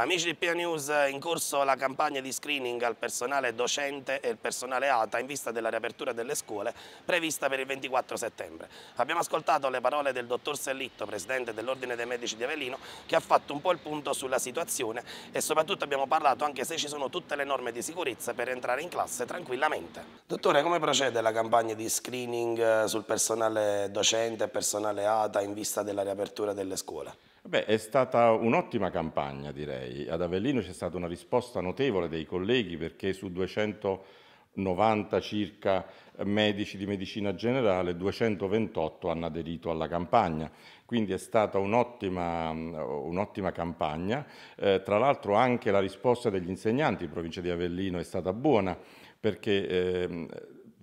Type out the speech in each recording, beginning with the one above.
Amici di Pia News, in corso la campagna di screening al personale docente e il personale ATA in vista della riapertura delle scuole prevista per il 24 settembre. Abbiamo ascoltato le parole del dottor Sellitto, presidente dell'Ordine dei Medici di Avellino, che ha fatto un po' il punto sulla situazione e soprattutto abbiamo parlato anche se ci sono tutte le norme di sicurezza per entrare in classe tranquillamente. Dottore, come procede la campagna di screening eh, sul personale docente e personale ATA in vista della riapertura delle scuole? Beh, è stata un'ottima campagna, direi. Ad Avellino c'è stata una risposta notevole dei colleghi perché su 290 circa medici di medicina generale, 228 hanno aderito alla campagna. Quindi è stata un'ottima, un'ottima campagna. Eh, tra l'altro anche la risposta degli insegnanti in provincia di Avellino è stata buona perché... Eh,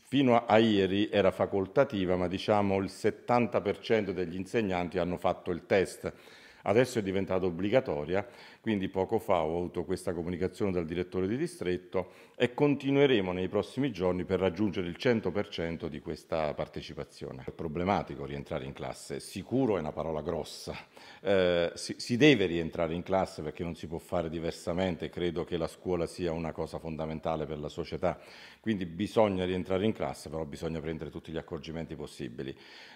fino a ieri era facoltativa, ma diciamo il 70% degli insegnanti hanno fatto il test adesso è diventata obbligatoria, quindi poco fa ho avuto questa comunicazione dal direttore di distretto e continueremo nei prossimi giorni per raggiungere il 100% di questa partecipazione. È problematico rientrare in classe, sicuro è una parola grossa, eh, si, si deve rientrare in classe perché non si può fare diversamente, credo che la scuola sia una cosa fondamentale per la società, quindi bisogna rientrare in classe, però bisogna prendere tutti gli accorgimenti possibili.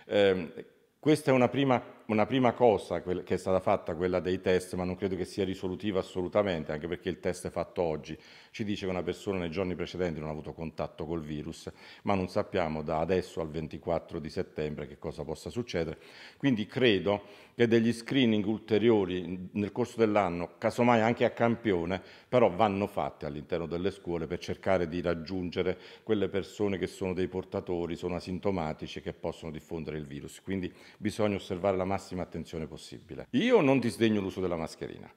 Eh, questa è una prima una prima cosa che è stata fatta, quella dei test, ma non credo che sia risolutiva assolutamente, anche perché il test fatto oggi ci dice che una persona nei giorni precedenti non ha avuto contatto col virus, ma non sappiamo da adesso al 24 di settembre che cosa possa succedere. Quindi credo che degli screening ulteriori nel corso dell'anno, casomai anche a campione, però vanno fatti all'interno delle scuole per cercare di raggiungere quelle persone che sono dei portatori, sono asintomatici e che possono diffondere il virus. Quindi bisogna osservare la massima massima attenzione possibile. Io non disdegno l'uso della mascherina.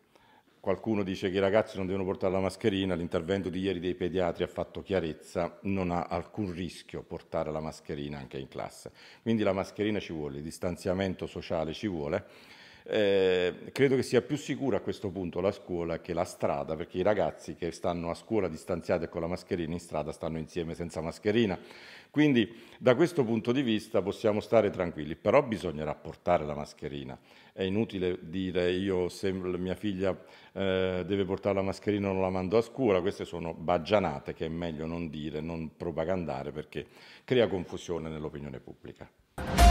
Qualcuno dice che i ragazzi non devono portare la mascherina, l'intervento di ieri dei pediatri ha fatto chiarezza, non ha alcun rischio portare la mascherina anche in classe. Quindi la mascherina ci vuole, il distanziamento sociale ci vuole eh, credo che sia più sicura a questo punto la scuola che la strada, perché i ragazzi che stanno a scuola distanziati e con la mascherina in strada stanno insieme senza mascherina. Quindi da questo punto di vista possiamo stare tranquilli, però bisognerà portare la mascherina. È inutile dire io se mia figlia eh, deve portare la mascherina non la mando a scuola, queste sono baggianate che è meglio non dire, non propagandare perché crea confusione nell'opinione pubblica.